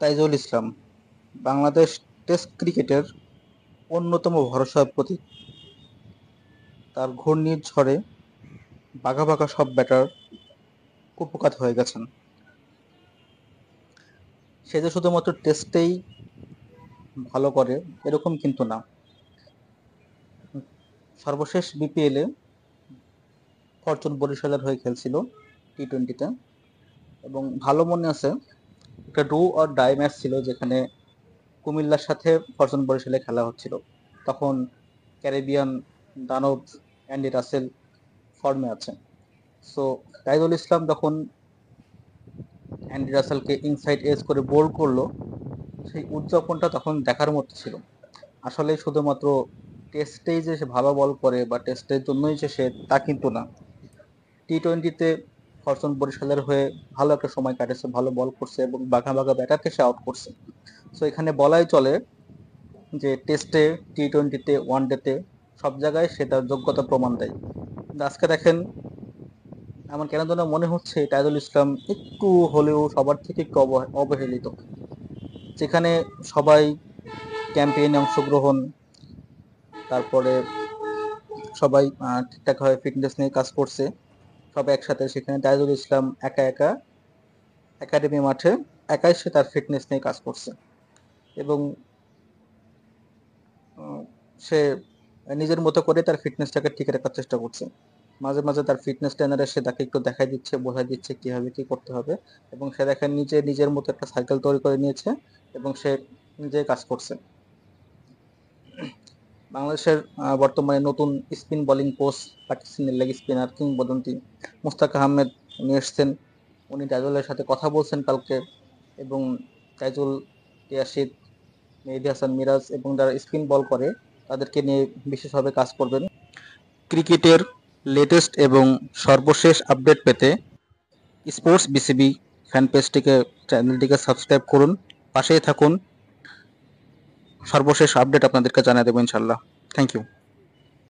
তাইজুল ইসলাম Bangladesh test ক্রিকেটের অন্যতম ভরসার প্রতীক তার ঘূর্ণির ঝড়ে বাঘা বাঘা সব ব্যাটার কুপকাত হয়ে গেছেন সে যে শুধুমাত্র টেস্টেই ভালো করে এরকম কিন্তু না সর্বশেষ বিপিএলে ফরচুন বরিশালের হয়ে খেলছিল টি টোয়েন্টিতে এবং ভালো মনে আছে একটা ডু আর ডাই ম্যাচ ছিল যেখানে কুমিল্লার সাথে ফরচুন বরিশালে খেলা হচ্ছিল তখন ক্যারিবিয়ান দানব অ্যান্ডি রাসেল ফর্মে আছেন সো তাইদুল ইসলাম যখন অ্যান্ডি রাসেলকে ইনসাইড এজ করে বোল করলো সেই উদযাপনটা তখন দেখার মতো ছিল আসলে শুধুমাত্র টেস্টেই যে সে ভালো বল করে বা টেস্টের জন্যই যে সে তা কিন্তু না টি টোয়েন্টিতে হরসন বরিশালের হয়ে ভালো একটা সময় কাটেছে ভালো বল করছে এবং বাঘা বাঘা ব্যাটারকে সে আউট করছে সো এখানে বলাই চলে যে টেস্টে টি টোয়েন্টিতে ওয়ান ডেতে সব জায়গায় সে তার যোগ্যতা প্রমাণ দেয় আজকে দেখেন আমার কেন যেন মনে হচ্ছে তাইজুল ইসলাম একটু হলেও সবার থেকে একটু অবহেলিত যেখানে সবাই ক্যাম্পেইনে অংশগ্রহণ তারপরে সবাই ঠিকঠাকভাবে ফিটনেস নিয়ে কাজ করছে সব একসাথে সেখানে তাইজুল ইসলাম একা একা একাডেমি মাঠে একাই সে তার ফিটনেস নিয়ে কাজ করছে এবং সে নিজের মতো করে তার ফিটনেসটাকে ঠিক রাখার চেষ্টা করছে মাঝে মাঝে তার ফিটনেস ট্রেনারে সে তাকে একটু দেখাই দিচ্ছে বোঝাই দিচ্ছে কীভাবে কী করতে হবে এবং সে দেখেন নিজে নিজের মতো একটা সাইকেল তৈরি করে নিয়েছে এবং সে নিজে কাজ করছে বাংলাদেশের বর্তমানে নতুন স্পিন বোলিং কোচ পাকিস্তানের লেগ স্পিনার কিংবদন্তি মুস্তাক আহমেদ উনি এসছেন উনি তাইজুলের সাথে কথা বলছেন কালকে এবং তাইজুল ইয়াসিদ মেহেদি হাসান মিরাজ এবং যারা স্পিন বল করে তাদেরকে নিয়ে বিশেষভাবে কাজ করবেন ক্রিকেটের লেটেস্ট এবং সর্বশেষ আপডেট পেতে স্পোর্টস বিসিবি ফ্যান পেজটিকে চ্যানেলটিকে সাবস্ক্রাইব করুন পাশেই থাকুন সর্বশেষ আপডেট আপনাদেরকে জানিয়ে দেবো ইনশাল্লাহ থ্যাংক ইউ